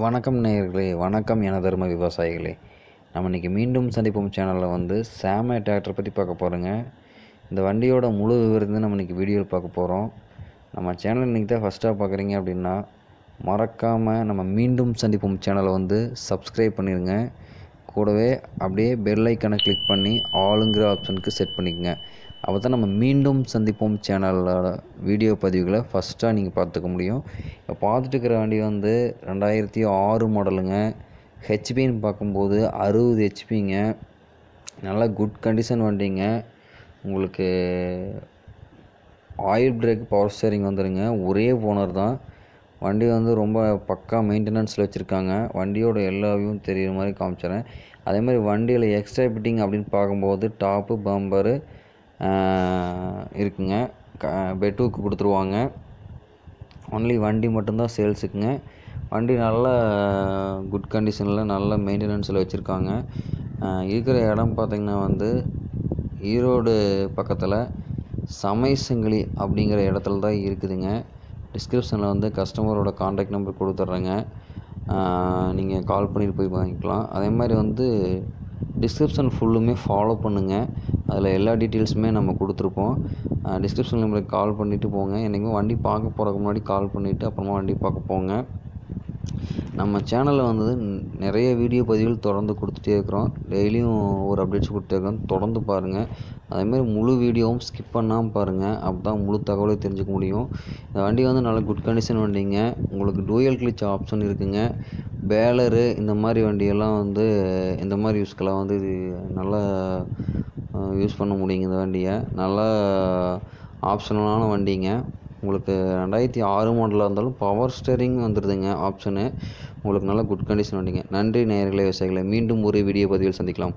வணக்கம் நேயர்களே வணக்கம் என தர்ம விவசாயிகளே நம்ம இன்றைக்கி மீண்டும் சந்திப்போம் சேனலில் வந்து சாம டிராக்டர் பற்றி பார்க்க போகிறோங்க இந்த வண்டியோட முழு விவரத்தை நம்ம இன்றைக்கி வீடியோவில் பார்க்க போகிறோம் நம்ம சேனல் இன்றைக்கி தான் ஃபஸ்ட்டாக பார்க்குறீங்க அப்படின்னா மறக்காமல் நம்ம மீண்டும் சந்திப்போம் சேனலை வந்து சப்ஸ்கிரைப் பண்ணிடுங்க கூடவே அப்படியே பெல் ஐக்கனை கிளிக் பண்ணி ஆளுங்கிற ஆப்ஷனுக்கு செட் பண்ணிக்கோங்க அப்போ தான் நம்ம மீண்டும் சந்திப்போம் சேனலோட வீடியோ பதிவுகளை ஃபஸ்ட்டாக நீங்கள் பார்த்துக்க முடியும் இப்போ பார்த்துட்டு இருக்கிற வண்டி வந்து ரெண்டாயிரத்தி ஆறு மாடலுங்க ஹெச்பின்னு பார்க்கும்போது அறுபது ஹெச்பிங்க நல்ல குட் கண்டிஷன் வண்டிங்க உங்களுக்கு ஆயில் பிரேக் பவர் ஸ்டேரிங் வந்துடுங்க ஒரே ஓனர் தான் வண்டி வந்து ரொம்ப பக்கா மெயின்டெனன்ஸில் வச்சுருக்காங்க வண்டியோட எல்லா வியூவும் தெரிகிற மாதிரி காமிச்சிடறேன் அதே மாதிரி வண்டியில் எக்ஸ்ட்ரா ஃபிட்டிங் அப்படின்னு பார்க்கும்போது டாப்பு பம்பரு இருக்குங்க பெட்டுக்கு கொடுத்துருவாங்க ஒன்லி வண்டி மட்டும்தான் சேல்ஸுக்குங்க வண்டி நல்ல குட் கண்டிஷனில் நல்ல மெயின்டெனன்ஸில் வச்சுருக்காங்க இருக்கிற இடம் பார்த்திங்கன்னா வந்து ஈரோடு பக்கத்தில் சமைசங்கிலி அப்படிங்கிற இடத்துல தான் இருக்குதுங்க டிஸ்கிரிப்ஷனில் வந்து கஸ்டமரோட காண்டாக்ட் நம்பர் கொடுத்துட்றேங்க நீங்கள் கால் பண்ணிட்டு போய் வாங்கிக்கலாம் அதே மாதிரி வந்து டிஸ்கிரிப்ஷன் ஃபுல்லுமே ஃபாலோ பண்ணுங்கள் அதில் எல்லா டீட்டெயில்ஸுமே நம்ம கொடுத்துருப்போம் டிஸ்கிரிப்ஷன் நம்பருக்கு கால் பண்ணிவிட்டு போங்க என்றைக்குமே வண்டி பார்க்க போகிறதுக்கு முன்னாடி கால் பண்ணிவிட்டு அப்புறமா வண்டி பார்க்க போங்க நம்ம சேனலில் வந்து நிறைய வீடியோ பதிவுகள் தொடர்ந்து கொடுத்துட்டே இருக்கிறோம் டெய்லியும் ஒரு அப்டேட்ஸ் கொடுத்துருக்கோம் தொடர்ந்து பாருங்கள் அதேமாதிரி முழு வீடியோவும் ஸ்கிப் பண்ணாமல் பாருங்கள் அப்போ தான் முழு தகவலை தெரிஞ்சுக்க முடியும் இந்த வண்டி வந்து நல்ல குட் கண்டிஷன் வண்டிங்க உங்களுக்கு டூயல் கிளிச் ஆப்ஷன் இருக்குதுங்க பேலரு இந்த மாதிரி வண்டியெல்லாம் வந்து இந்த மாதிரி யூஸ்க்கெல்லாம் வந்து இது நல்லா யூஸ் பண்ண முடியுங்க இந்த வண்டியை நல்லா ஆப்ஷனலான வண்டிங்க உங்களுக்கு ரெண்டாயிரத்தி ஆறு மாடலாக இருந்தாலும் பவர் ஸ்டேரிங் வந்துடுதுங்க ஆப்ஷனு உங்களுக்கு நல்ல குட் கண்டிஷன் வண்டிங்க நன்றி நேயர்களே விவசாயிகளை மீண்டும் ஒரு வீடியோ பதிவில் சந்திக்கலாம்